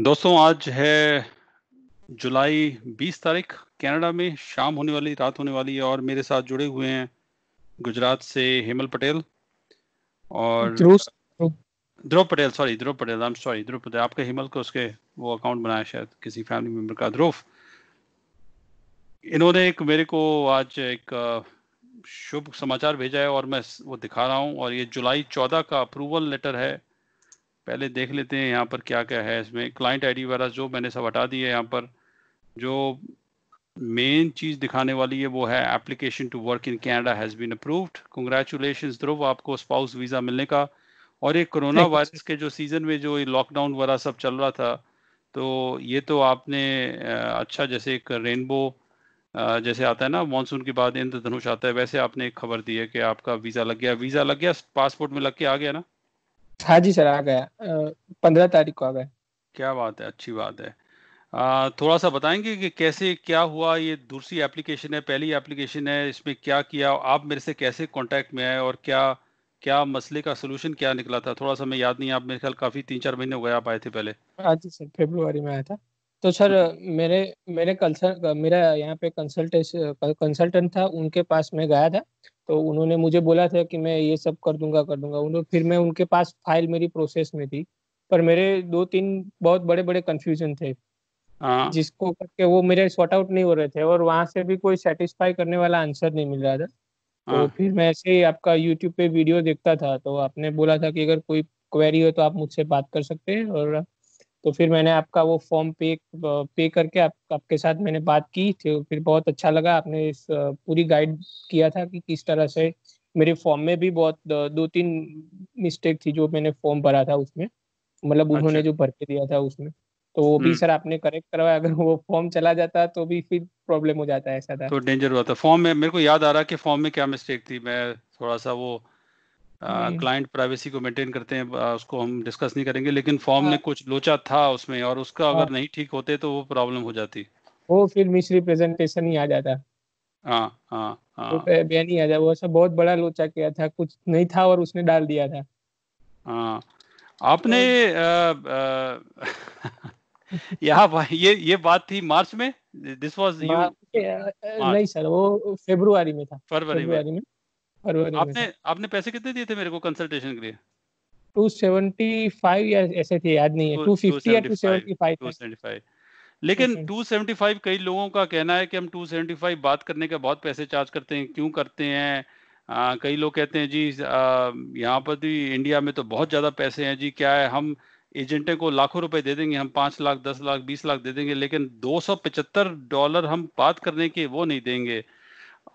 दोस्तों आज है जुलाई 20 तारीख कनाडा में शाम होने वाली रात होने वाली है और मेरे साथ जुड़े हुए हैं गुजरात से हेमल पटेल और Dhruv Patel sorry Dhruv Patel I am sorry Dhruv Patel आपके हेमल को उसके वो अकाउंट बनाया शायद किसी फैमिली मेंबर का ध्रुव इन्होंने एक मेरे को आज एक शुभ समाचार भेजा है और मैं वो दिखा रहा हूँ और ये जुलाई चौदह का अप्रूवल लेटर है पहले देख लेते हैं यहाँ पर क्या क्या है इसमें क्लाइंट आईडी वगैरह जो मैंने सब हटा दिए यहाँ पर जो मेन चीज़ दिखाने वाली है वो है application to work in Canada has been approved congratulation Dhruv आपको स्पाउस वीज़ा मिलने का और ये कोरोना वायरस के जो सीज़न में जो ये लॉकडाउन वगैरह सब चल रहा था तो ये तो आपने अच्छा जैसे एक रेनबो जैसे आता है ना मानसून के बाद इंद्रधनुष आता है वैसे आपने एक खबर दी है कि आपका वीज़ा लग गया वीज़ा लग गया पासपोर्ट में लग के आ गया ना हाँ जी सर आ गया पंद्रह तारीख को आ गया क्या बात है अच्छी बात है आ, थोड़ा सा बताएंगे कि कैसे क्या हुआ ये दूसरी एप्लीकेशन है पहली एप्लीकेशन है इसमें क्या किया आप मेरे से कैसे कांटेक्ट में आए और क्या क्या मसले का सोल्यूशन क्या निकला था थोड़ा सा मैं याद नहीं आप मेरे ख्याल काफी तीन चार महीने हो गए आप आए थे पहले हाँ जी सर फेब्रुआरी में आया था तो सर मेरे मेरे कंसल्ट मेरा यहाँ पे कंसल्टेशन कंसल्टेंट था उनके पास मैं गया था तो उन्होंने मुझे बोला था कि मैं ये सब कर दूंगा कर दूंगा उन्होंने फिर मैं उनके पास फाइल मेरी प्रोसेस में थी पर मेरे दो तीन बहुत बड़े बड़े कंफ्यूजन थे हाँ। जिसको करके वो मेरे सॉर्ट आउट नहीं हो रहे थे और वहां से भी कोई सेटिस्फाई करने वाला आंसर नहीं मिल रहा था तो हाँ। फिर मैं ऐसे ही आपका यूट्यूब पे वीडियो देखता था तो आपने बोला था कि अगर कोई क्वेरी हो तो आप मुझसे बात कर सकते हैं और तो फिर मैंने आपका वो फॉर्म पे पे करके आप, आपके साथ मैंने बात की थी तो फिर बहुत अच्छा लगा आपने इस पूरी गाइड किया था कि किस तरह से मेरे फॉर्म में भी बहुत दो तीन मिस्टेक थी जो मैंने फॉर्म भरा था उसमें मतलब उन्होंने अच्छा। जो भर के दिया था उसमें तो वो भी हम्म। सर आपने करेक्ट करवाया अगर वो फॉर्म चला जाता तो भी फिर प्रॉब्लम हो जाता है ऐसा था तो डेंजर हुआ था फॉर्म में मेरे को याद आ रहा कि फॉर्म में क्या मिस्टेक थी मैं थोड़ा सा वो क्लाइंट प्राइवेसी को मेंटेन करते हैं उसको हम डिस्कस नहीं करेंगे लेकिन फॉर्म में हाँ। कुछ लोचा था उसमें और उसका हाँ। अगर नहीं ठीक होते तो वो प्रॉब्लम हो जाती वो फिर मिस रिप्रेजेंटेशन ही आ जाता हाँ हाँ हाँ बयान आ जाता वो ऐसा बहुत बड़ा लोचा किया था कुछ नहीं था और उसने डाल दिया था हाँ आपने तो यहाँ ये ये बात थी मार्च में दिस वाज यू नहीं सर वो फरवरी में था फरवरी में फरवरी आपने में। आपने पैसे कितने दिए थे मेरे को कंसल्टेशन के लिए 275 या ऐसे थे याद नहीं है 250 या 275 275 लेकिन 275 कई लोगों का कहना है कि हम 275 बात करने के बहुत पैसे चार्ज करते हैं क्यों करते हैं आ, कई लोग कहते हैं जी यहाँ पर भी इंडिया में तो बहुत ज़्यादा पैसे हैं जी क्या है हम एजेंटे को लाखों रुपए दे देंगे हम पांच लाख दस लाख बीस लाख दे देंगे लेकिन दो सौ पचहत्तर डॉलर हम बात करने के वो नहीं देंगे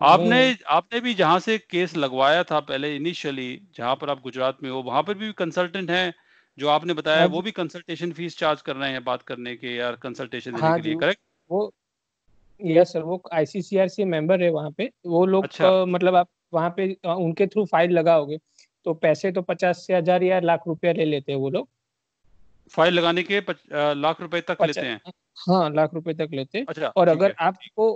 आपने हम्म। आपने भी जहां से केस लगवाया था पहले इनिशियली जहां पर आप गुजरात में हो वहां पर भी कंसल्टेंट हैं जो आपने बताया हाँ, वो भी कंसल्टेशन फीस चार्ज कर रहे हैं बात करने के या कंसल्टेशन देने हाँ, के लिए करेक्ट वो यस सर वो आईसीसीआर से मेंबर है वहां पे वो लोग अच्छा। तो, मतलब आप वहां पे उनके थ्रू फाइल लगाओगे तो पैसे तो पचास से हजार या लाख रुपया ले लेते हैं वो लोग फाइल लगाने के लाख रुपए तक लेते हैं हाँ लाख रुपए तक लेते हैं अच्छा, और अगर आपको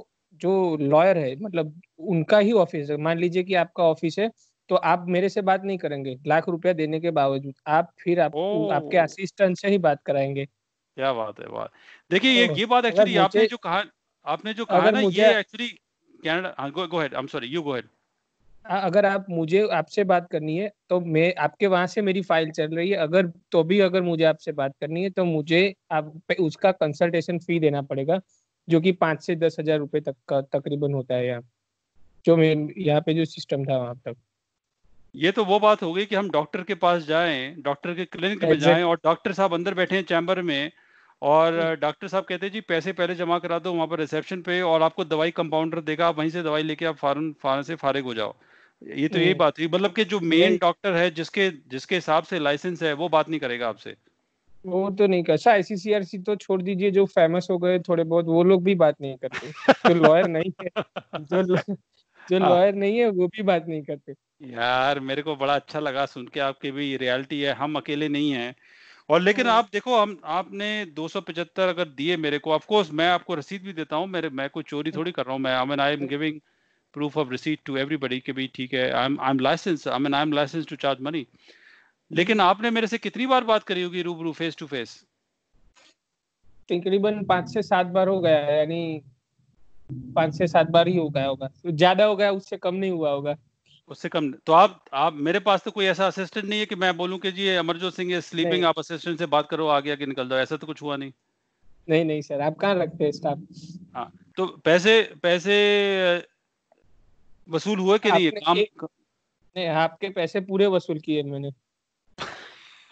जो लॉयर है मतलब उनका ही ऑफिस है मान लीजिए कि आपका ऑफिस है तो आप मेरे से बात नहीं करेंगे लाख रुपया देने के बावजूद आप फिर आप, आपके असिस्टेंट से ही बात कराएंगे क्या बात है बात देखिए ये ये बात एक्चुअली आपने जो कहा आपने जो कहा ना ये actually Canada go go head I am sorry you go head अगर आप मुझे आपसे बात करनी है तो मैं आपके वहां से मेरी फाइल चल रही है अगर तो भी अगर मुझे आपसे बात करनी है तो मुझे आप उसका कंसल्टेशन फी देना पड़ेगा जो कि पांच से दस हजार रुपए तक का तकरीबन होता है यहाँ जो मेन यहाँ पे जो सिस्टम था वहां तक ये तो वो बात हो गई कि हम डॉक्टर के पास जाएं डॉक्टर के क्लिनिक में जाएं और डॉक्टर साहब अंदर बैठे हैं चैम्बर में और डॉक्टर hmm. साहब कहते हैं जी पैसे पहले जमा करा दो वहाँ पर रिसेप्शन पे और आपको दवाई कंपाउंडर देगा आप वहीं से दवाई लेके आप फारन फार से फारिग हो जाओ ये तो यही hmm. बात हुई मतलब कि जो मेन डॉक्टर है जिसके जिसके हिसाब से लाइसेंस है वो बात नहीं करेगा आपसे वो तो नहीं कर अच्छा आईसीसीआरसी तो छोड़ दीजिए जो फेमस हो गए थोड़े बहुत वो लोग भी बात नहीं करते जो लॉयर नहीं है जो जो लॉयर हाँ। नहीं है वो भी बात नहीं करते यार मेरे को बड़ा अच्छा लगा सुन के आपके भी रियलिटी है हम अकेले नहीं है और लेकिन हाँ। आप देखो हम आपने 275 अगर दिए मेरे को ऑफ कोर्स मैं आपको रसीद भी देता हूं मेरे मैं कोई चोरी हाँ। थोड़ी कर रहा हूं मैं I mean I am giving proof of receipt to everybody के भी ठीक है I am I am licence I mean I am licence to charge money लेकिन आपने मेरे से कितनी बार बात करी होगी रूबरू फेस टू फेस तकरीबन पांच से सात बार हो गया है यानी पांच से सात बार ही हो गया होगा तो ज्यादा हो गया उससे कम नहीं हुआ होगा उससे कम तो आप आप मेरे पास तो कोई ऐसा असिस्टेंट नहीं है कि मैं बोलूं कि जी अमरजोत सिंह स्लीपिंग आप असिस्टेंट से बात करो आगे आगे निकल दो ऐसा तो कुछ हुआ नहीं नहीं नहीं सर आप कहाँ रखते हैं स्टाफ हाँ तो पैसे पैसे वसूल हुए कि नहीं काम नहीं आपके पैसे पूरे वसूल किए मैंने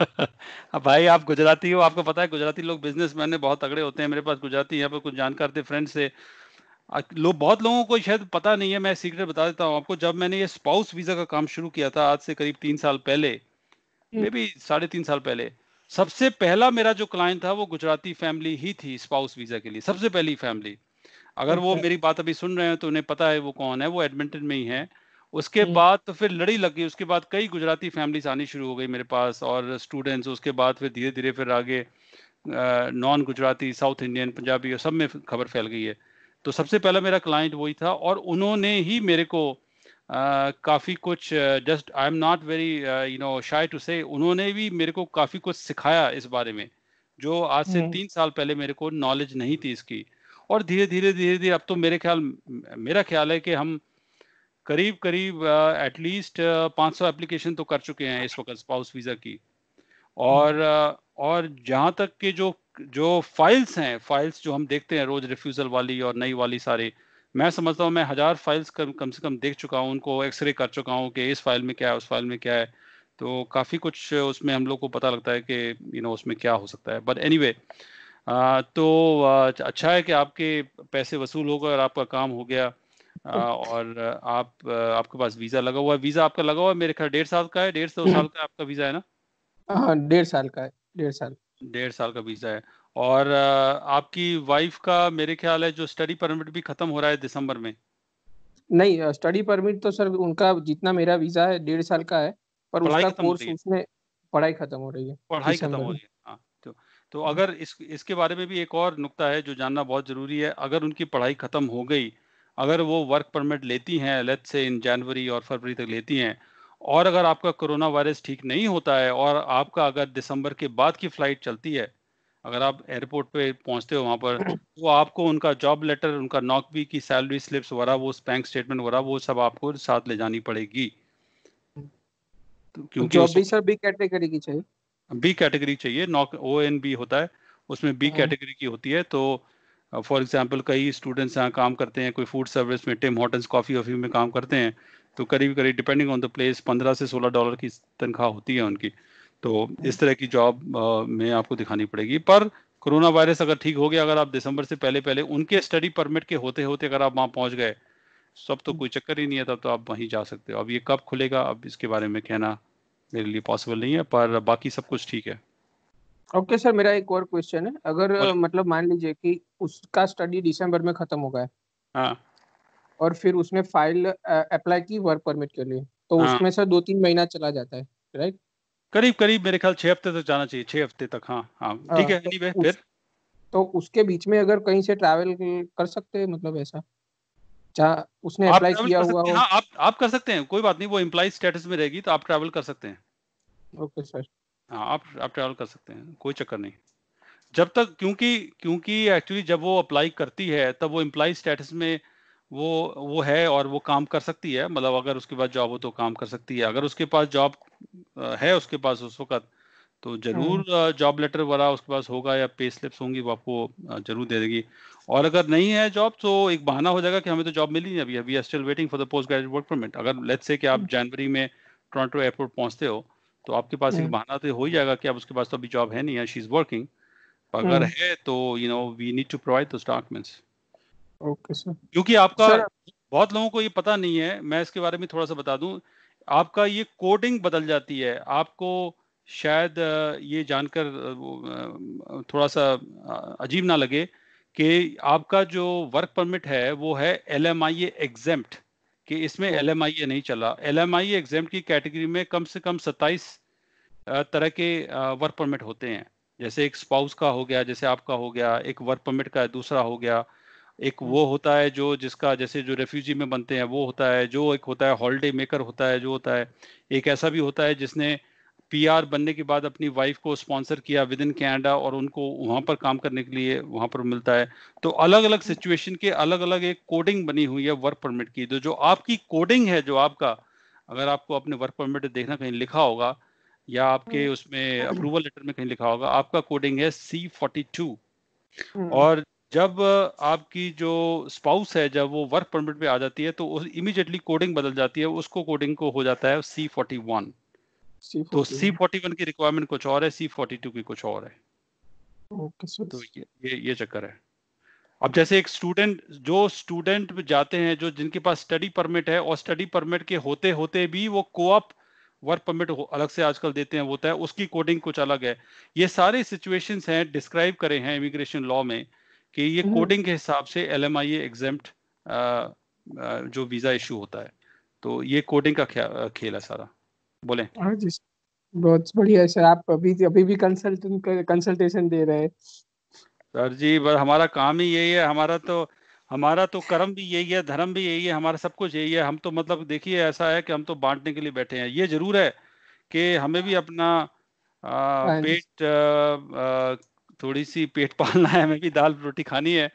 भाई आप गुजराती हो आपको पता है गुजराती लोग बिजनेस मैन बहुत तगड़े होते हैं मेरे पास गुजराती यहाँ पर कुछ जानकार थे फ्रेंड से लोग बहुत लोगों को शायद पता नहीं है मैं सीक्रेट बता देता हूँ आपको जब मैंने ये स्पाउस वीजा का काम शुरू किया था आज से करीब तीन साल पहले मे हम्म। बी साढ़े तीन साल पहले सबसे पहला मेरा जो क्लाइंट था वो गुजराती फैमिली ही थी स्पाउस वीजा के लिए सबसे पहली फैमिली अगर वो अच्छा। मेरी बात अभी सुन रहे हैं तो उन्हें पता है वो कौन है वो एडमिंटन में ही है उसके बाद तो फिर लड़ी लग गई उसके बाद कई गुजराती फैमिलीज आनी शुरू हो गई मेरे पास और स्टूडेंट्स उसके बाद फिर धीरे धीरे फिर आगे non Gujarati South Indian Punjabi और सब में खबर फैल गई है तो सबसे पहला मेरा क्लाइंट वही था और उन्होंने ही मेरे को Uh, काफ़ी कुछ just I am not very you know shy to say उन्होंने भी मेरे को काफ़ी कुछ सिखाया इस बारे में जो आज से हम्म। तीन साल पहले मेरे को नॉलेज नहीं थी इसकी और धीरे धीरे धीरे धीरे अब तो मेरे ख्याल मेरा ख्याल है कि हम करीब करीब एटलीस्ट पाँच सौ एप्लीकेशन तो कर चुके हैं इस वक्त स्पाउस वीज़ा की और और जहाँ तक के जो जो फाइल्स हैं फाइल्स जो हम देखते हैं रोज रिफ्यूज़ल वाली और नई वाली सारे मैं समझता हूँ मैं हज़ार फाइल्स कम कम से कम देख चुका हूँ उनको एक्सरे कर चुका हूँ कि इस फाइल में क्या है उस फाइल में क्या है तो काफ़ी कुछ उसमें हम लोग को पता लगता है कि यू नो उसमें क्या हो सकता है बट एनी anyway, तो अच्छा है कि आपके पैसे वसूल हो गए और आपका काम हो गया और आप आपके पास वीजा लगा हुआ है वीजा आपका लगा हुआ है मेरे ख्याल डेढ़ साल का है डेढ़ सौ साल का आपका वीजा है ना हाँ डेढ़ साल का है डेढ़ साल डेढ़ साल का वीजा है और आपकी वाइफ का मेरे ख्याल है जो स्टडी परमिट भी खत्म हो रहा है दिसंबर में नहीं स्टडी परमिट तो सर उनका जितना मेरा वीजा है डेढ़ साल का है पर उसका कोर्स उसमें पढ़ाई खत्म हो रही है पढ़ाई खत्म हो रही है हाँ, तो, तो अगर इस इसके बारे में भी एक और नुकता है जो जानना बहुत जरूरी है अगर उनकी पढ़ाई खत्म हो गई अगर वो वर्क परमिट लेती हैं लेट से इन जनवरी और फरवरी तक लेती हैं और अगर आपका कोरोना वायरस ठीक नहीं होता है और आपका अगर दिसंबर के बाद की फ्लाइट चलती है अगर आप एयरपोर्ट पे पहुंचते हो वहाँ पर तो आपको उनका जॉब लेटर उनका नौकरी की सैलरी स्लिप्स वगैरह वो बैंक स्टेटमेंट वगैरह वो सब आपको साथ ले जानी पड़ेगी तो तो क्योंकि जॉब भी सर बी कैटेगरी की चाहिए बी कैटेगरी चाहिए नॉक ओ एन बी होता है उसमें बी कैटेगरी हाँ। की होती है तो फॉर uh, एग्जाम्पल कई स्टूडेंट्स यहाँ काम करते हैं कोई फूड सर्विस में टिम होटल्स कॉफ़ी वॉफी में काम करते हैं तो करीब करीब डिपेंडिंग ऑन द प्लेस पंद्रह से सोलह डॉलर की तनख्वाह होती है उनकी तो इस तरह की जॉब uh, में आपको दिखानी पड़ेगी पर कोरोना वायरस अगर ठीक हो गया अगर आप दिसंबर से पहले पहले उनके स्टडी परमिट के होते होते अगर आप वहाँ पहुँच गए सब तो कोई चक्कर ही नहीं है तब तो आप वहीं जा सकते हो अब ये कब खुलेगा अब इसके बारे में कहना मेरे लिए पॉसिबल नहीं है पर बाकी सब कुछ ठीक है ओके सर मेरा एक और क्वेश्चन है अगर मतलब मान लीजिए कि उसका स्टडी दिसंबर में खत्म हो गया हाँ और फिर उसने फाइल अप्लाई की वर्क परमिट के लिए तो हाँ. उसमें सर दो तीन महीना चला जाता है राइट करीब करीब मेरे ख्याल छह हफ्ते तक जाना चाहिए छह हफ्ते तक हाँ हाँ, हाँ ठीक है तो anyway, तो फिर तो उसके बीच में अगर कहीं से ट्रैवल कर सकते हैं मतलब ऐसा उसने अप्लाई किया हुआ हो हाँ, आप आप कर सकते हैं कोई बात नहीं वो इम्प्लाई स्टेटस में रहेगी तो आप ट्रैवल कर सकते हैं ओके सर हाँ आप आप ट्रैवल कर सकते हैं कोई चक्कर नहीं जब तक क्योंकि क्योंकि एक्चुअली जब वो अप्लाई करती है तब वो एम्प्लॉय स्टेटस में वो वो है और वो काम कर सकती है मतलब अगर उसके पास जॉब हो तो काम कर सकती है अगर उसके पास जॉब है उसके पास उस वक्त तो जरूर जॉब हाँ। लेटर वाला उसके पास होगा या पे स्लिप्स होंगी वो आपको जरूर दे देगी और अगर नहीं है जॉब तो एक बहाना हो जाएगा कि हमें तो जॉब मिली नहीं अभी अभी are still waiting for the post graduate work permit अगर लेट्स से कि आप हाँ। जनवरी में टोरंटो एयरपोर्ट पहुंचते हो तो आपके पास एक हम्म। बहाना तो हो ही जाएगा कि अब उसके पास तो अभी जॉब है नहीं है शी इज वर्किंग अगर हम्म। है तो you know we need to provide those documents okay sir क्योंकि आपका sir, बहुत लोगों को ये पता नहीं है मैं इसके बारे में थोड़ा सा बता दूं आपका ये कोडिंग बदल जाती है आपको शायद ये जानकर थोड़ा सा अजीब ना लगे कि आपका जो वर्क परमिट है वो है एल एम आई एग्जेम्प्ट कि इसमें एल तो एम नहीं चला एल एम एग्जाम की कैटेगरी में कम से कम 27 तरह के वर्क परमिट होते हैं जैसे एक स्पाउस का हो गया जैसे आपका हो गया एक वर्क परमिट का दूसरा हो गया एक हम्म। वो होता है जो जिसका जैसे जो रेफ्यूजी में बनते हैं वो होता है जो एक होता है हॉलीडे मेकर होता है जो होता है एक ऐसा भी होता है जिसने पीआर बनने के बाद अपनी वाइफ को स्पॉन्सर किया विद इन कैनेडा और उनको वहाँ पर काम करने के लिए वहाँ पर मिलता है तो अलग अलग सिचुएशन के अलग अलग एक कोडिंग बनी हुई है वर्क परमिट की तो जो आपकी कोडिंग है जो आपका अगर आपको अपने वर्क परमिट देखना कहीं लिखा होगा या आपके हम्म। उसमें अप्रूवल लेटर में कहीं लिखा होगा आपका कोडिंग है सी फोर्टी टू और जब आपकी जो स्पाउस है जब वो वर्क परमिट पे आ जाती है तो इमीडिएटली कोडिंग बदल जाती है उसको कोडिंग को हो जाता है सी फोर्टी वन तो सी फोर्टी वन की रिक्वायरमेंट कुछ और है सी फोर्टी टू की कुछ और है ओके सर तो ये ये चक्कर है अब जैसे एक स्टूडेंट जो स्टूडेंट जाते हैं जो जिनके पास स्टडी परमिट है और स्टडी परमिट के होते होते भी वो कोऑप वर्क परमिट अलग से आजकल देते हैं होता है उसकी कोडिंग कुछ अलग है ये सारे सिचुएशंस हैं डिस्क्राइब करे हैं इमिग्रेशन लॉ में कि ये कोडिंग हम्म। के हिसाब से एल एम आई एग्जाम्प्ट जो वीज़ा इशू होता है तो ये कोडिंग का खेल है सारा बोले हाँ जी बहुत बढ़िया सर आप अभी अभी भी कंसल्टेंट कंसल्टेशन दे रहे हैं सर जी बस हमारा काम ही यही है हमारा तो हमारा तो कर्म भी यही है धर्म भी यही है हमारा सब कुछ यही है हम तो मतलब देखिए ऐसा है कि हम तो बांटने के लिए बैठे हैं ये जरूर है कि हमें भी अपना आ, हाँ पेट आ, आ, थोड़ी सी पेट पालना है हमें भी दाल रोटी खानी है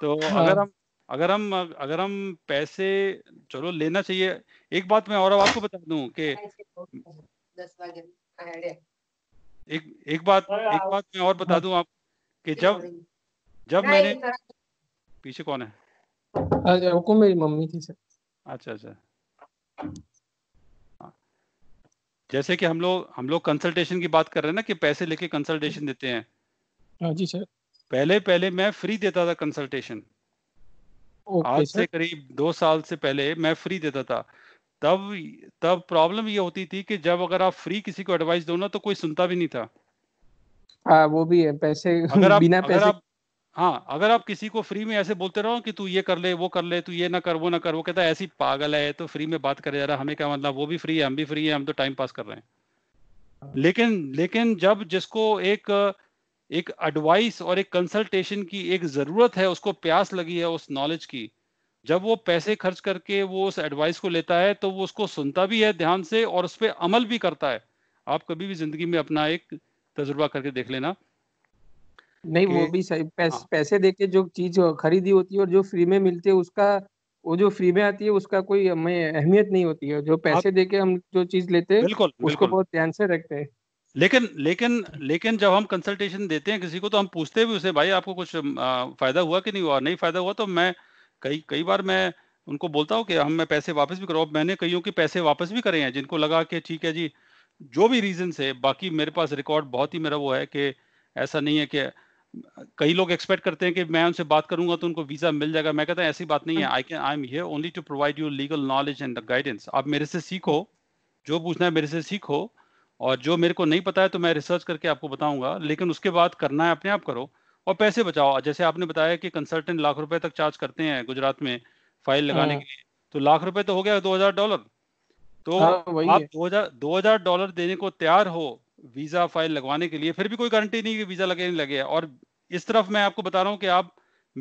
तो हाँ। अगर हम अगर हम अगर हम पैसे चलो लेना चाहिए एक बात मैं और आपको बता दूं कि एक एक बात एक बात मैं और बता हाँ। दूं आप कि जब जब मैंने पीछे कौन है अच्छा वो मेरी मम्मी थी सर अच्छा अच्छा हाँ। जैसे कि हम लोग हम लोग कंसल्टेशन की बात कर रहे हैं ना कि पैसे लेके कंसल्टेशन देते हैं हाँ जी सर पहले पहले मैं फ्री देता था कंसल्टेशन आज से करीब दो साल से पहले मैं फ्री देता था तब तब प्रॉब्लम ये होती थी कि जब अगर आप फ्री किसी को एडवाइस दो ना तो कोई सुनता भी नहीं था आ, हाँ, वो भी है पैसे अगर आप, बिना पैसे अगर आप, हाँ अगर आप किसी को फ्री में ऐसे बोलते रहो कि तू ये कर ले वो कर ले तू ये ना कर वो ना कर वो कहता है ऐसी पागल है तो फ्री में बात करे जा रहा हमें क्या मतलब वो भी फ्री है हम भी फ्री है हम तो टाइम पास कर रहे हैं लेकिन लेकिन जब जिसको एक एक एडवाइस और एक कंसल्टेशन की एक ज़रूरत है उसको प्यास लगी है उस नॉलेज की जब वो पैसे खर्च करके वो उस एडवाइस को लेता है तो वो उसको सुनता भी है ध्यान से और उस पर अमल भी करता है आप कभी भी जिंदगी में अपना एक तजुर्बा करके देख लेना नहीं वो भी सही पैस, हाँ। पैसे दे के जो चीज खरीदी होती है और जो फ्री में मिलती है उसका वो जो फ्री में आती है उसका कोई अहमियत नहीं होती है जो पैसे आप, दे के हम जो चीज लेते हैं उसको बहुत ध्यान से रखते हैं लेकिन लेकिन लेकिन जब हम कंसल्टेशन देते हैं किसी को तो हम पूछते भी उसे भाई आपको कुछ फायदा हुआ कि नहीं हुआ नहीं फायदा हुआ तो मैं कई कई बार मैं उनको बोलता हूँ कि हम मैं पैसे वापस भी कराऊँ मैंने कईयों के पैसे वापस भी करे हैं जिनको लगा कि ठीक है जी जो भी रीजन से बाकी मेरे पास रिकॉर्ड बहुत ही मेरा वो है कि ऐसा नहीं है कि कई लोग एक्सपेक्ट करते हैं कि मैं उनसे बात करूंगा तो उनको वीजा मिल जाएगा मैं कहता हूँ ऐसी बात नहीं है I can I am here only to provide you legal knowledge and guidance आप मेरे से सीखो जो पूछना है मेरे से सीखो और जो मेरे को नहीं पता है तो मैं रिसर्च करके आपको बताऊंगा लेकिन उसके बाद करना है अपने आप करो और पैसे बचाओ जैसे आपने बताया कि कंसल्टेंट लाख रुपए तक चार्ज करते हैं गुजरात में फाइल लगाने हाँ। के लिए तो लाख रुपए तो हो गया दो हजार डॉलर तो हाँ, आप दो हजार दो हजार डॉलर देने को तैयार हो वीजा फाइल लगवाने के लिए फिर भी कोई गारंटी नहीं कि वीजा लगे नहीं लगे और इस तरफ मैं आपको बता रहा हूँ कि आप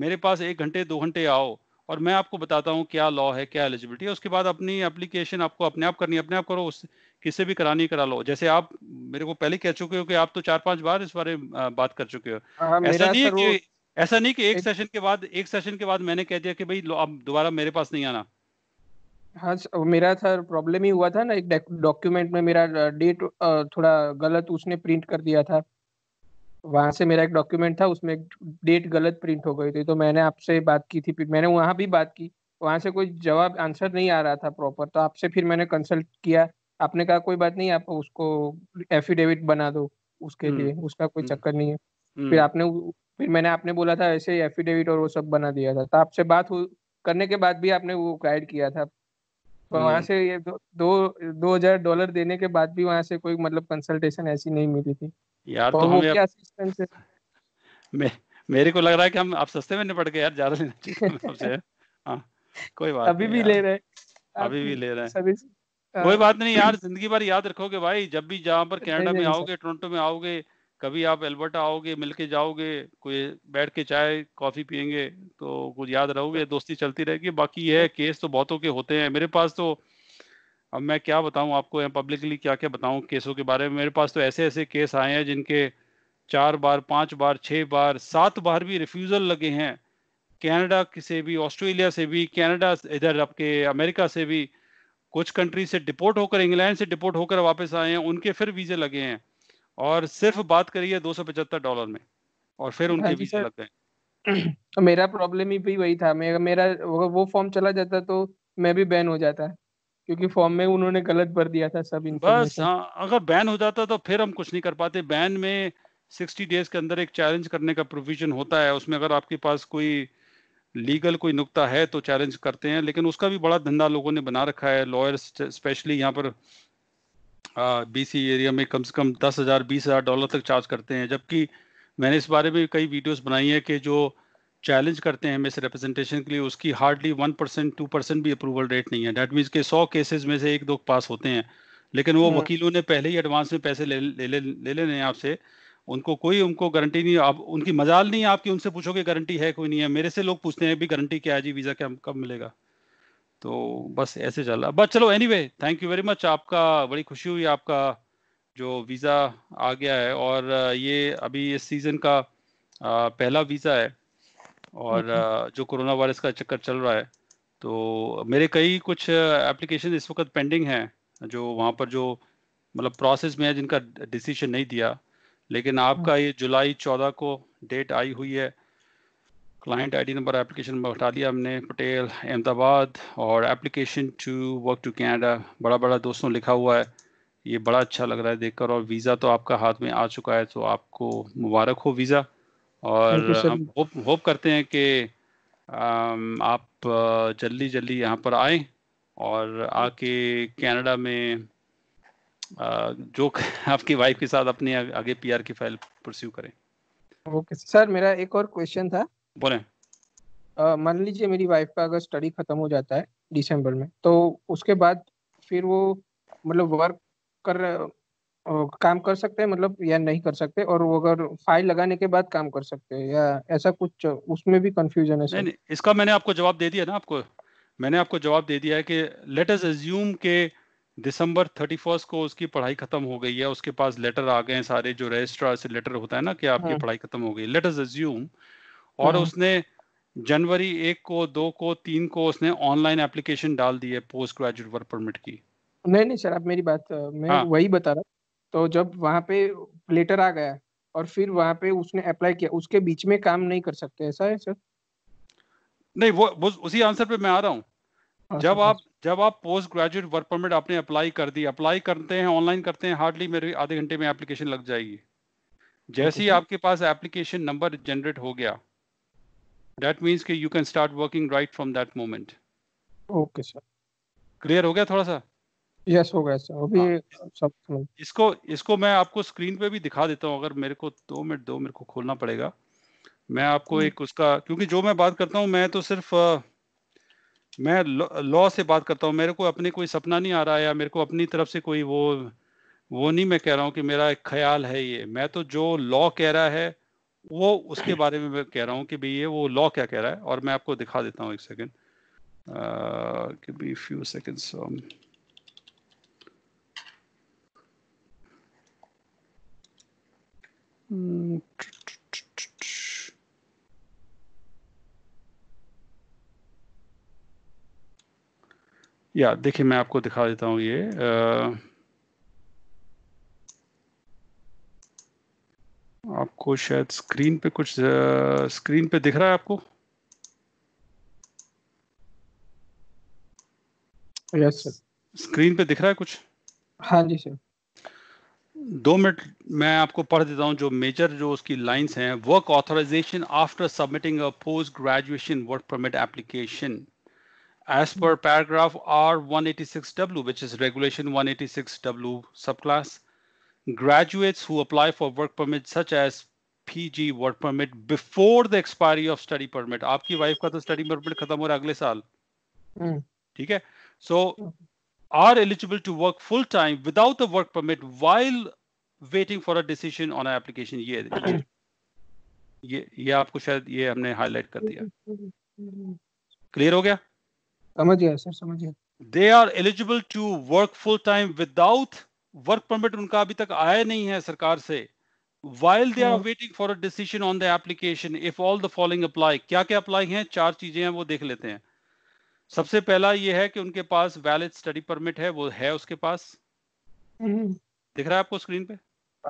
मेरे पास एक घंटे दो घंटे आओ और मैं आपको बताता हूँ क्या लॉ है क्या एलिजिबिलिटी है उसके बाद अपनी एप्लीकेशन आपको अपने आप करनी अपने आप करो उस किसे भी करानी करा लो जैसे आप मेरे को पहले कह चुके हो कि आप तो चार पांच बार इस बारे बात कर चुके हो हाँ, हाँ, ऐसा नहीं है कि ऐसा नहीं कि एक, एक सेशन के बाद एक सेशन के बाद मैंने कह दिया कि भाई अब दोबारा मेरे पास नहीं आना हाँ मेरा सर प्रॉब्लम ही हुआ था ना एक डॉक्यूमेंट में मेरा डेट थोड़ा गलत उसने प्रिंट कर दिया था वहां से मेरा एक डॉक्यूमेंट था उसमें डेट गलत प्रिंट हो गई थी तो मैंने आपसे बात की थी मैंने वहां भी बात की वहां से कोई जवाब आंसर नहीं आ रहा था प्रॉपर तो आपसे फिर मैंने कंसल्ट किया आपने कहा कोई बात नहीं आप उसको एफिडेविट बना दो उसके हम्म, लिए उसका कोई हम्म, चक्कर नहीं है हम्म। फिर आपने फिर मैंने आपने बोला था ऐसे एफिडेविट और वो सब बना दिया था तो आपसे बात करने के बाद भी आपने वो गाइड किया था पर वहां से ये दो दो हजार डॉलर देने के बाद भी वहां से कोई मतलब कंसल्टेशन ऐसी नहीं मिली थी यार तो, तो हमें क्या असिस्टेंस है मे, मेरे को लग रहा है कि हम आप सस्ते में निपट गए यार ज्यादा लेना चाहिए हमसे हां कोई बात अभी भी ले रहे अभी भी ले रहे हैं कोई बात नहीं यार जिंदगी भर याद रखोगे भाई जब भी जहाँ पर कनाडा में आओगे टोरंटो में आओगे कभी आप एल्बर्टा आओगे मिलके जाओगे कोई बैठ के चाय कॉफी पियेंगे तो कुछ याद रहोगे दोस्ती चलती रहेगी बाकी यह केस तो बहुतों के होते हैं मेरे पास तो अब मैं क्या बताऊं आपको पब्लिकली क्या क्या बताऊं केसों के बारे में मेरे पास तो ऐसे ऐसे केस आए हैं जिनके चार बार पांच बार छह बार सात बार भी रिफ्यूजल लगे हैं कनाडा से भी ऑस्ट्रेलिया से भी कनाडा इधर आपके अमेरिका से भी कुछ कंट्री से डिपोर्ट होकर इंग्लैंड से डिपोर्ट होकर वापस आए हैं उनके फिर वीजे लगे हैं और सिर्फ बात करिए दो सौ पचहत्तर डॉलर में और फिर उनके वीजे लग गए मेरा प्रॉब्लम ही भी वही था मेरा वो फॉर्म चला जाता तो मैं भी बैन हो जाता क्योंकि फॉर्म में उन्होंने गलत भर दिया था सब बस हाँ अगर बैन हो जाता तो फिर हम कुछ नहीं कर पाते बैन में 60 डेज के अंदर एक चैलेंज करने का प्रोविजन होता है उसमें अगर आपके पास कोई लीगल कोई नुकता है तो चैलेंज करते हैं लेकिन उसका भी बड़ा धंधा लोगों ने बना रखा है लॉयर्स स्पेशली यहाँ पर बीसी एरिया में कम से कम दस हज़ार बीस हज़ार डॉलर तक चार्ज करते हैं जबकि मैंने इस बारे में कई वीडियोस बनाई है कि जो चैलेंज करते हैं मिस रिप्रेजेंटेशन के लिए उसकी hardly one percent two percent भी अप्रूवल रेट नहीं है डेट मीन्स के सौ केसेज में से एक दो पास होते हैं लेकिन वो हम्म। वकीलों ने पहले ही एडवांस में पैसे ले ले ले लेने ले, ले, ले, ले आपसे उनको कोई उनको गारंटी नहीं आप उनकी मजाल नहीं है आपकी उनसे पूछोगे गारंटी है कोई नहीं है मेरे से लोग पूछते हैं भी गारंटी क्या है जी वीज़ा क्या कब मिलेगा तो बस ऐसे चल रहा बस चलो anyway thank you very much आपका बड़ी खुशी हुई आपका जो वीज़ा आ गया है और ये अभी इस सीज़न का पहला वीज़ा है और हम्म, हम्म। जो कोरोना वायरस का चक्कर चल रहा है तो मेरे कई कुछ एप्लीकेशन इस वक्त पेंडिंग हैं जो वहाँ पर जो मतलब प्रोसेस में है जिनका डिसीजन नहीं दिया लेकिन आपका ये जुलाई चौदह को डेट आई हुई है client ID number application number हटा दिया हमने पटेल अहमदाबाद और application to work to Canada बड़ा बड़ा दोस्तों लिखा हुआ है ये बड़ा अच्छा लग रहा है देखकर और वीज़ा तो आपका हाथ में आ चुका है तो आपको मुबारक हो वीज़ा और हम होप होप करते हैं कि um, आप uh, जल्दी जल्दी यहाँ पर आए और आके कनाडा में जो आपकी वाइफ के साथ अपने आगे पीआर की फाइल परस्यू करें ओके सर मेरा एक और क्वेश्चन था बोले मान लीजिए मेरी वाइफ का अगर स्टडी खत्म हो जाता है दिसंबर में तो उसके बाद फिर वो मतलब वर्क कर काम कर सकते हैं मतलब या नहीं कर सकते और वो अगर फाइल लगाने के बाद काम कर सकते हैं या ऐसा कुछ उसमें भी कंफ्यूजन है नहीं, नहीं इसका मैंने आपको जवाब दे दिया ना आपको मैंने आपको जवाब दे दिया है कि लेट अस अज्यूम के दिसंबर थर्टी फर्स्ट को उसकी पढ़ाई खत्म हो गई है उसके पास लेटर आ गए हैं सारे जो रजिस्ट्रार से लेटर होता है ना कि आपकी हाँ। पढ़ाई खत्म हो गई लेट अस अज्यूम और हाँ। उसने जनवरी एक को दो को तीन को उसने ऑनलाइन एप्लीकेशन डाल दी है पोस्ट ग्रेजुएट वर्क परमिट की नहीं नहीं सर आप मेरी बात मैं हाँ. वही बता रहा तो जब वहाँ पे लेटर आ गया और फिर वहाँ पे उसने अप्लाई किया उसके बीच में काम नहीं कर सकते ऐसा है सर नहीं वो, वो उसी आंसर पे मैं आ रहा हूँ जब आप जब आप पोस्ट ग्रेजुएट वर्क परमिट आपने अप्लाई कर दी अप्लाई करते हैं ऑनलाइन करते हैं हार्डली मेरे आधे घंटे में एप्लीकेशन लग जाएगी जैसे ही आपके पास एप्लीकेशन नंबर जनरेट हो गया दैट मींस कि you can start working right from that moment okay sir clear हो गया थोड़ा सा यस yes, हो गया सर अभी हाँ। सब इसको इसको मैं आपको स्क्रीन पे भी दिखा देता हूँ अगर मेरे को दो मिनट दो मेरे को खोलना पड़ेगा मैं आपको hmm. एक उसका क्योंकि जो मैं बात करता हूँ मैं तो सिर्फ आ, मैं लॉ से बात करता हूँ मेरे को अपने कोई सपना नहीं आ रहा है या मेरे को अपनी तरफ से कोई वो वो नहीं मैं कह रहा हूँ कि मेरा एक ख्याल है ये मैं तो जो लॉ कह रहा है वो उसके बारे में मैं कह रहा हूँ कि भाई ये वो लॉ क्या कह रहा है और मैं आपको दिखा देता हूँ एक सेकेंड फ्यू सेकेंड्स या देखिए मैं आपको दिखा देता हूं ये आ, आपको शायद स्क्रीन पे कुछ आ, स्क्रीन पे दिख रहा है आपको यस सर स्क्रीन पे दिख रहा है कुछ हाँ जी सर दो मिनट मैं आपको पढ़ देता हूँ जो मेजर जो उसकी लाइंस हैं work authorisation after submitting a post graduation work permit application as per paragraph R186W, which is regulation 186W subclass, graduates who apply for work permit such as PG work permit before the expiry of study permit. आपकी wife का तो study permit खत्म हो रहा अगले साल ठीक है so are eligible to work full time without a work permit while waiting for a decision on application ये ये ये आपको शायद ये हमने highlight कर दिया Clear हो गया समझ गया सर समझ गया they are eligible to work full time without work permit उनका अभी तक आया नहीं है सरकार से while they are हाँ। waiting for a decision on the application if all the following apply क्या क्या अप्लाई हैं चार चीजें हैं वो देख लेते हैं सबसे पहला ये है कि उनके पास वैलिड स्टडी परमिट है वो है उसके पास हम्म। दिख रहा है आपको स्क्रीन पे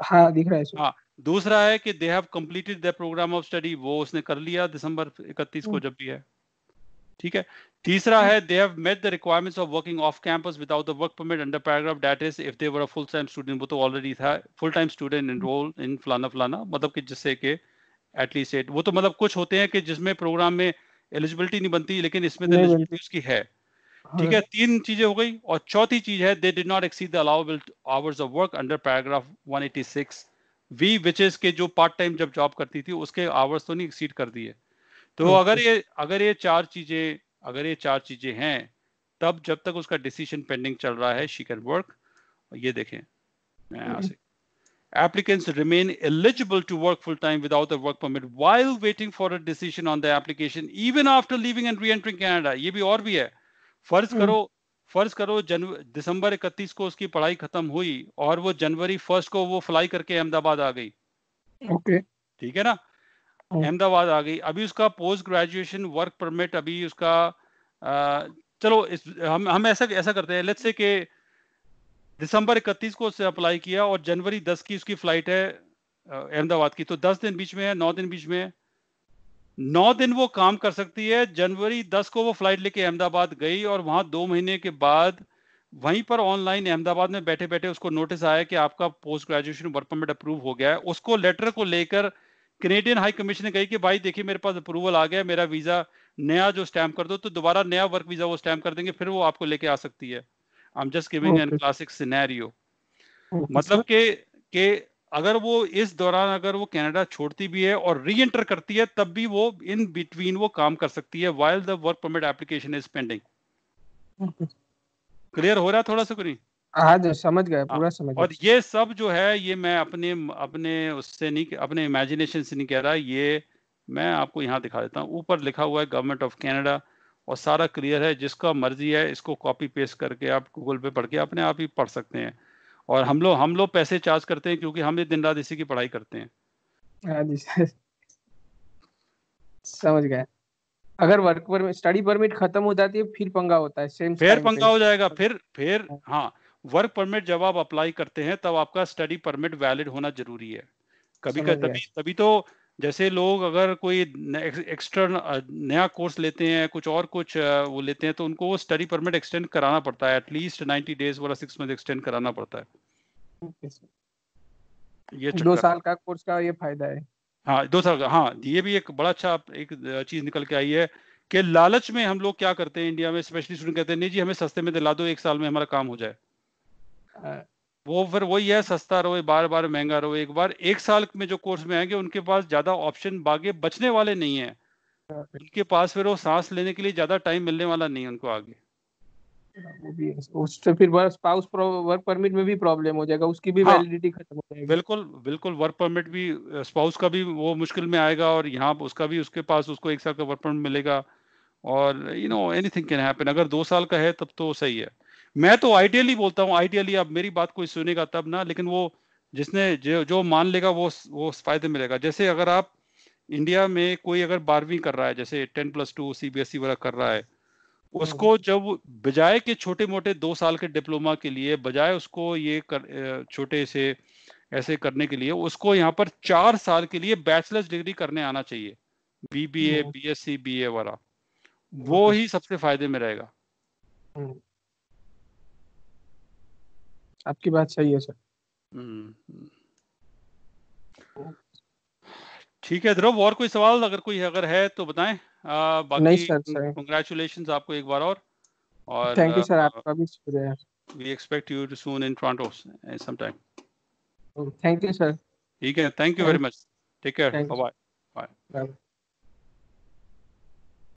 हाँ दिख रहा है हाँ दूसरा है कि they have completed the programme of study वो उसने कर लिया दिसंबर 31 को हम्म। जब भी है ठीक है तीसरा है they have met the requirements of working off campus without the work permit under paragraph that is if they were a full time student वो तो ऑलरेडी था full time student enrol in फलाना फलाना मतलब कि जिससे कि एटलीस्ट एट वो तो मतलब कुछ होते हैं कि जिसमें प्रोग्राम में एलिजिबिलिटी नहीं बनती लेकिन इसमें तो एलिजिबिलिटी उसकी है हाँ। ठीक है तीन चीजें हो गई और चौथी चीज है they did not exceed the allowable hours of work under paragraph 186 V which is के जो पार्ट टाइम जब जॉब करती थी उसके आवर्स तो नहीं एक्सीड कर दिए तो अगर ये अगर ये चार चीजें अगर ये चार चीजें हैं तब जब तक उसका डिसीजन पेंडिंग चल रहा है शी कैन वर्क ये देखें applicants remain eligible to work full time without work permit while waiting for a decision on the application even after leaving and reentering Canada ये भी और भी है फर्ज hmm. करो फर्ज करो जनवरी दिसंबर इकतीस को उसकी पढ़ाई खत्म हुई और वो जनवरी फर्स्ट को वो फ्लाई करके अहमदाबाद आ गई ओके okay. ठीक है ना हम्म। अहमदाबाद आ गई अभी उसका पोस्ट ग्रेजुएशन वर्क परमिट अभी उसका चलो इस, हम हम ऐसा ऐसा करते हैं लेट्स से के दिसंबर 31 को उससे अप्लाई किया और जनवरी 10 की उसकी फ्लाइट है अहमदाबाद की तो 10 दिन बीच में है नौ दिन बीच में है नौ दिन वो काम कर सकती है जनवरी 10 को वो फ्लाइट लेके अहमदाबाद गई और वहां दो महीने के बाद वहीं पर ऑनलाइन अहमदाबाद में बैठे बैठे उसको नोटिस आया कि आपका post graduation work permit approve हो गया है उसको लेटर को लेकर कनेडियन हाई कमीशन ने कही कि भाई देखिए मेरे पास अप्रूवल आ गया मेरा वीजा नया जो स्टैम्प कर दो तो दोबारा नया वर्क वीजा वो स्टैम्प कर देंगे फिर वो आपको लेके आ सकती है I am just giving an classic scenario मतलब के के अगर वो इस दौरान अगर वो कनाडा छोड़ती भी है और री एंटर करती है तब भी वो इन बिटवीन वो काम कर सकती है while the work permit application is pending clear हो रहा है थोड़ा सा कुछ हाँ समझ गया हाँ, पूरा समझ और ये सब जो है ये मैं अपने अपने उससे नहीं अपने इमेजिनेशन से नहीं कह रहा ये मैं आपको यहाँ दिखा देता हूँ ऊपर लिखा हुआ है गवर्नमेंट ऑफ कनाडा और सारा क्लियर है जिसका मर्जी है इसको कॉपी पेस्ट करके आप गूगल पे पढ़ के अपने आप ही पढ़ सकते हैं और हम लोग हम लोग पैसे चार्ज करते हैं क्योंकि हम दिन रात इसी की पढ़ाई करते हैं हाँ समझ गए अगर वर्क परमिट स्टडी परमिट खत्म हो जाती है फिर पंगा होता है सेम फिर पंगा हो जाएगा फिर फिर हाँ, हाँ वर्क परमिट जब आप अप्लाई करते हैं तब आपका स्टडी परमिट वैलिड होना जरूरी है कभी कभी तभी तभी तो जैसे लोग अगर कोई एक्स्ट्रा नया कोर्स लेते हैं कुछ और कुछ वो लेते हैं तो उनको वो स्टडी परमिट एक्सटेंड कराना पड़ता है एटलीस्ट नाइनटी डेज वाला सिक्स मंथ एक्सटेंड कराना पड़ता है ये दो साल का कोर्स का ये फायदा है हाँ दो साल का हाँ ये भी एक बड़ा अच्छा एक चीज निकल के आई है कि लालच में हम लोग क्या करते हैं इंडिया में स्पेशली स्टूडेंट कहते हैं नहीं जी हमें सस्ते में दिला दो एक साल में हमारा काम हो जाए वो फिर वही है सस्ता रहो बार बार महंगा रहो एक बार एक साल में जो कोर्स में आएंगे उनके पास ज्यादा ऑप्शन बागे बचने वाले नहीं है उनके पास फिर वो सांस लेने के लिए ज्यादा टाइम मिलने वाला नहीं है उनको आगे हाँ, वो भी फिर वर्क परमिट में भी प्रॉब्लम हो जाएगा उसकी भी वैलिडिटी हाँ। खत्म हो जाएगी बिल्कुल बिल्कुल वर्क परमिट भी स्पाउस का भी वो मुश्किल में आएगा और यहाँ उसका भी उसके पास उसको एक साल का वर्क परमिट मिलेगा और you know anything can happen अगर दो साल का है तब तो सही है मैं तो आइडियली बोलता हूँ आइडियली अब मेरी बात कोई सुनेगा तब ना लेकिन वो जिसने जो, जो मान लेगा वो वो फायदे मिलेगा जैसे अगर आप इंडिया में कोई अगर बारहवीं कर रहा है जैसे टेन प्लस टू ई e वगैरह कर रहा है हाँ। उसको जब बजाय के छोटे मोटे दो साल के डिप्लोमा के लिए बजाय उसको ये कर, छोटे से ऐसे करने के लिए उसको यहाँ पर चार साल के लिए बैचलर्स डिग्री करने आना चाहिए B B A B S C B A वाला वो हाँ। ही सबसे फायदे में रहेगा हाँ। आपकी बात सही है सर हम्म, हम्म। ठीक है ध्रुव और कोई सवाल अगर कोई अगर है तो बताएं आ, बाकी कंग्रेचुलेशंस आपको एक बार और और थैंक यू सर आपका भी शुक्रिया we expect you to soon in Toronto some time thank you sir ठीक है thank you very much take care bye bye